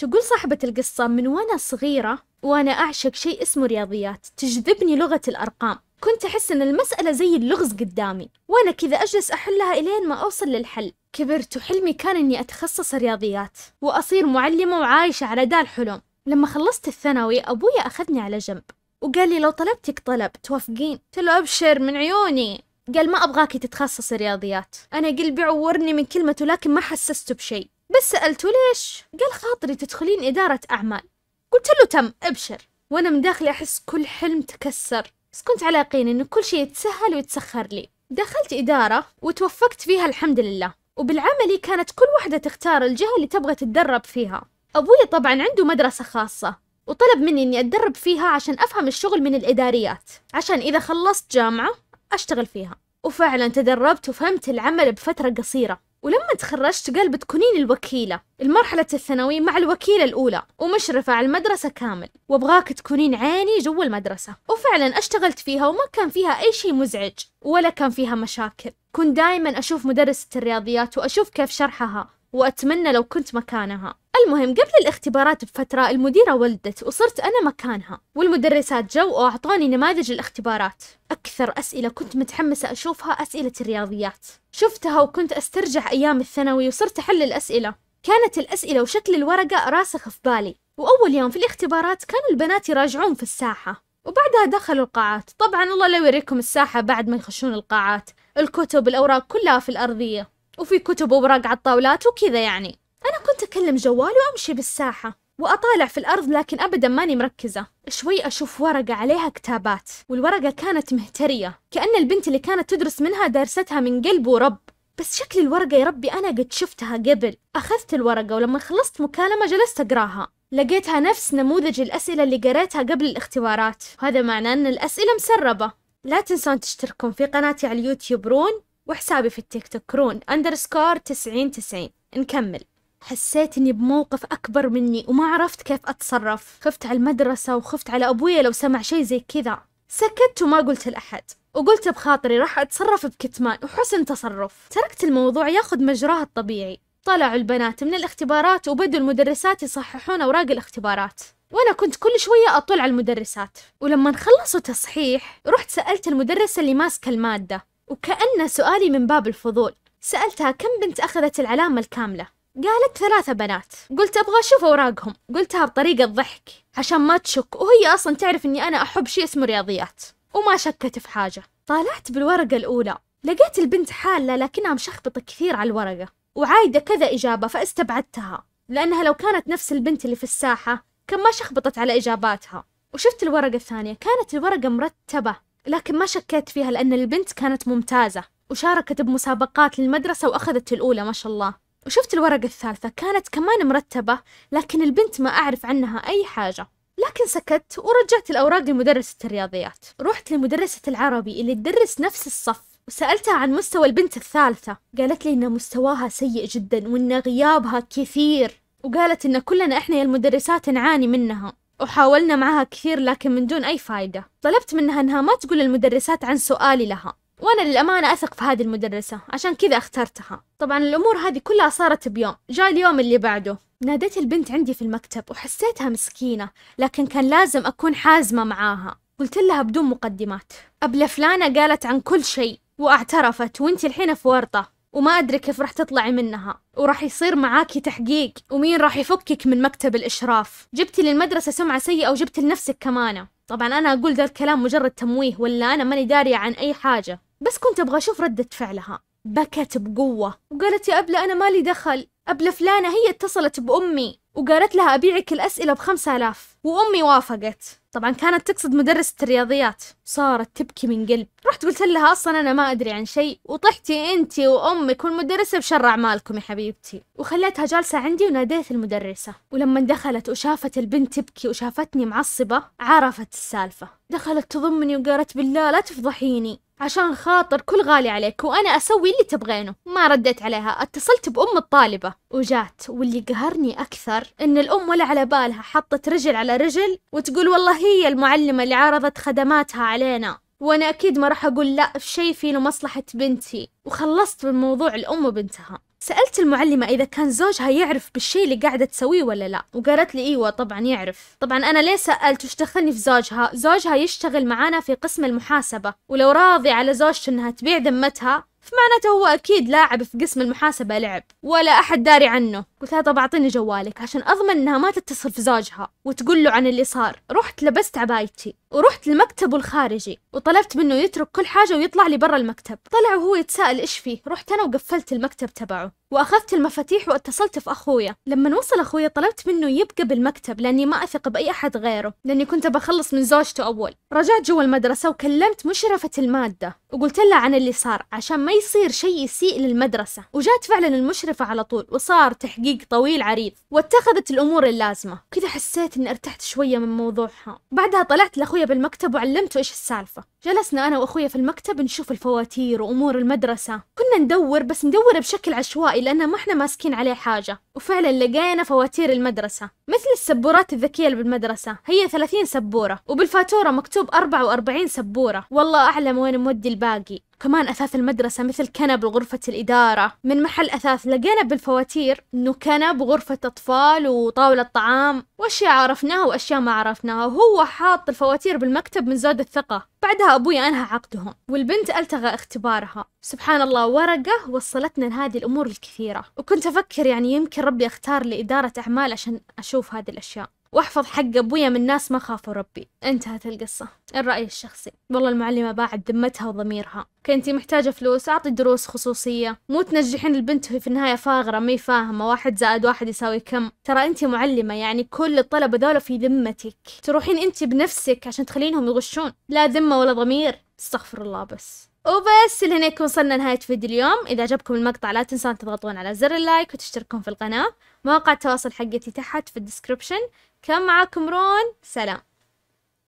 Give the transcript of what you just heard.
تقول صاحبة القصة من وأنا صغيرة وأنا أعشق شيء اسمه رياضيات تجذبني لغة الأرقام كنت أحس إن المسألة زي اللغز قدامي وأنا كذا أجلس أحلها إلين ما أوصل للحل كبرت وحلمي كان إني أتخصص رياضيات وأصير معلمة وعايشة على دا الحلم لما خلصت الثانوي أبويا أخذني على جنب وقال لي لو طلبتك طلب توافقين قلت له أبشر من عيوني قال ما أبغاكي تتخصصي رياضيات أنا قلبي عورني من كلمته لكن ما حسست بشيء بس سألته ليش؟ قال خاطري تدخلين إدارة أعمال قلت له تم أبشر وأنا من داخلي أحس كل حلم تكسر بس كنت على يقين إنه كل شيء يتسهل ويتسخر لي دخلت إدارة وتوفقت فيها الحمد لله وبالعملي كانت كل واحدة تختار الجهة اللي تبغى تتدرب فيها أبوي طبعا عنده مدرسة خاصة وطلب مني إني أتدرب فيها عشان أفهم الشغل من الإداريات عشان إذا خلصت جامعة أشتغل فيها وفعلا تدربت وفهمت العمل بفترة قصيرة ولما تخرجت قال بتكونين الوكيلة المرحلة الثانوية مع الوكيلة الأولى ومشرفة على المدرسة كامل وابغاك تكونين عيني جوا المدرسة وفعلا اشتغلت فيها وما كان فيها أي شيء مزعج ولا كان فيها مشاكل كنت دائما أشوف مدرسة الرياضيات وأشوف كيف شرحها وأتمنى لو كنت مكانها المهم قبل الاختبارات بفترة المديرة ولدت وصرت أنا مكانها والمدرسات جو وأعطوني نماذج الاختبارات أكثر أسئلة كنت متحمسة أشوفها أسئلة الرياضيات شفتها وكنت أسترجع أيام الثانوي وصرت أحل الأسئلة كانت الأسئلة وشكل الورقة راسخ في بالي وأول يوم في الاختبارات كان البنات يراجعون في الساحة وبعدها دخلوا القاعات طبعا الله لا يريكم الساحة بعد ما يخشون القاعات الكتب الأوراق كلها في الأرضية وفي كتب وأوراق على الطاولات وكذا يعني أنا كنت أكلم جوال وأمشي بالساحة وأطالع في الأرض لكن أبدا ماني مركزة شوي أشوف ورقة عليها كتابات والورقة كانت مهترية كأن البنت اللي كانت تدرس منها دارستها من قلب ورب بس شكل الورقة يا ربي أنا قد شفتها قبل أخذت الورقة ولما خلصت مكالمة جلست أقراها لقيتها نفس نموذج الأسئلة اللي قريتها قبل الاختبارات وهذا معناه أن الأسئلة مسربة لا تنسون تشتركون في قناتي على اليوتيوب رون وحسابي في التيك توك رون أندرسكور تسعين تسعين نكمل حسيت اني بموقف اكبر مني وما عرفت كيف اتصرف خفت على المدرسة وخفت على ابويا لو سمع شي زي كذا سكت وما قلت لأحد وقلت بخاطري راح أتصرف بكتمان وحسن تصرف تركت الموضوع ياخذ مجراه الطبيعي طلعوا البنات من الاختبارات وبدوا المدرسات يصححون أوراق الاختبارات وأنا كنت كل شوية أطل على المدرسات ولما خلصوا تصحيح رحت سألت المدرسة اللي ماسكة المادة وكأن سؤالي من باب الفضول سألتها كم بنت أخذت العلامة الكاملة قالت ثلاثة بنات قلت أبغى أشوف أوراقهم قلتها بطريقة ضحك عشان ما تشك وهي أصلا تعرف أني أنا أحب شيء اسمه رياضيات وما شكت في حاجة طالعت بالورقة الأولى لقيت البنت حالة لكنها مشخبطة كثير على الورقة وعايدة كذا إجابة فاستبعدتها لأنها لو كانت نفس البنت اللي في الساحة كان ما شخبطت على إجاباتها وشفت الورقة الثانية كانت الورقة مرتبة لكن ما شكيت فيها لأن البنت كانت ممتازة وشاركت بمسابقات للمدرسة وأخذت الأولى ما شاء الله وشفت الورقة الثالثة كانت كمان مرتبة لكن البنت ما أعرف عنها أي حاجة لكن سكت ورجعت الأوراق لمدرسة الرياضيات رحت لمدرسة العربي اللي تدرس نفس الصف وسألتها عن مستوى البنت الثالثة قالت لي إن مستواها سيء جدا وإن غيابها كثير وقالت إن كلنا إحنا يا المدرسات نعاني منها وحاولنا معها كثير لكن من دون أي فايدة طلبت منها أنها ما تقول للمدرسات عن سؤالي لها وأنا للأمانة أثق في هذه المدرسة عشان كذا اخترتها طبعا الأمور هذه كلها صارت بيوم جاء اليوم اللي بعده ناديت البنت عندي في المكتب وحسيتها مسكينة لكن كان لازم أكون حازمة معاها قلت لها بدون مقدمات أبلة فلانة قالت عن كل شيء واعترفت وانتي الحين في ورطة وما أدري كيف راح تطلعي منها وراح يصير معاكي تحقيق ومين راح يفكك من مكتب الإشراف جبتي للمدرسة سمعة سيئة وجبتي لنفسك كمانة طبعا أنا أقول ذا الكلام مجرد تمويه ولا أنا ماني دارية عن أي حاجة بس كنت أبغى أشوف ردة فعلها بكت بقوة وقالت يا أبلة أنا مالي دخل أبلة فلانة هي اتصلت بأمي وقالت لها أبيعك الأسئلة بخمسة آلاف وأمي وافقت طبعا كانت تقصد مدرسة الرياضيات صارت تبكي من قلب رحت قلت لها أصلا أنا ما أدري عن شيء وطحتي أنت وأمك والمدرسة بشر أعمالكم يا حبيبتي وخليتها جالسة عندي وناديت المدرسة ولما دخلت وشافت البنت تبكي وشافتني معصبة عرفت السالفة دخلت تضمني وقالت بالله لا تفضحيني عشان خاطر كل غالي عليك وأنا أسوي اللي تبغينه ما رديت عليها اتصلت بأم الطالبة وجات واللي قهرني أكثر إن الأم ولا على بالها حطت رجل على رجل وتقول والله هي المعلمة اللي عرضت خدماتها علينا وأنا أكيد ما راح أقول لا في شي فيه لمصلحة بنتي وخلصت من موضوع الأم وبنتها سألت المعلمة إذا كان زوجها يعرف بالشيء اللي قاعدة تسويه ولا لا وقالت لي إيوه طبعا يعرف طبعا أنا ليه سألت وش دخلني في زوجها زوجها يشتغل معانا في قسم المحاسبة ولو راضي على زوجته إنها تبيع ذمتها فمعناته هو أكيد لاعب في قسم المحاسبة لعب ولا أحد داري عنه قلت لها طب أعطيني جوالك عشان أضمن إنها ما تتصل في زوجها وتقول له عن اللي صار رحت لبست عبايتي ورحت لمكتبه الخارجي وطلبت منه يترك كل حاجة ويطلع لي برا المكتب طلع وهو يتساءل إيش فيه رحت أنا وقفلت المكتب تبعه وأخذت المفاتيح واتصلت في أخويا لما وصل أخويا طلبت منه يبقى بالمكتب لأني ما أثق بأي أحد غيره لأني كنت بخلص من زوجته أول رجعت جوا المدرسة وكلمت مشرفة المادة وقلت لها عن اللي صار عشان ما يصير شيء يسيء للمدرسة وجات فعلا المشرفة على طول وصار تحقيق طويل عريض واتخذت الأمور اللازمة كذا حسيت إني ارتحت شوية من موضوعها بعدها طلعت لأخويا اخويا بالمكتب وعلمته ايش السالفه جلسنا أنا وأخويا في المكتب نشوف الفواتير وأمور المدرسة كنا ندور بس ندور بشكل عشوائي لأن ما إحنا ماسكين عليه حاجة وفعلا لقينا فواتير المدرسة مثل السبورات الذكية اللي بالمدرسة هي 30 سبورة وبالفاتورة مكتوب 44 سبورة والله أعلم وين مودي الباقي كمان أثاث المدرسة مثل كنب غرفة الإدارة من محل أثاث لقينا بالفواتير إنه كنب وغرفة أطفال وطاولة طعام وأشياء عرفناها وأشياء ما عرفناها وهو حاط الفواتير بالمكتب من زود الثقة بعدها أبوي أنهى عقدهم والبنت ألتغى اختبارها سبحان الله ورقة وصلتنا لهذه الأمور الكثيرة وكنت أفكر يعني يمكن ربي اختار لإدارة أعمال عشان أشوف هذه الأشياء واحفظ حق ابويا من ناس ما خافوا ربي انتهت القصة الرأي الشخصي والله المعلمة باعت ذمتها وضميرها كنتي محتاجة فلوس اعطي دروس خصوصية مو تنجحين البنت في النهاية فاغرة مي فاهمة واحد زائد واحد يساوي كم ترى انتي معلمة يعني كل الطلبة ذولا في ذمتك تروحين انتي بنفسك عشان تخلينهم يغشون لا ذمة ولا ضمير استغفر الله بس وبس لهنا يكون وصلنا نهاية فيديو اليوم إذا عجبكم المقطع لا تنسون تضغطون على زر اللايك وتشتركون في القناة مواقع التواصل حقتي تحت في الديسكربشن كان معاكم رون سلام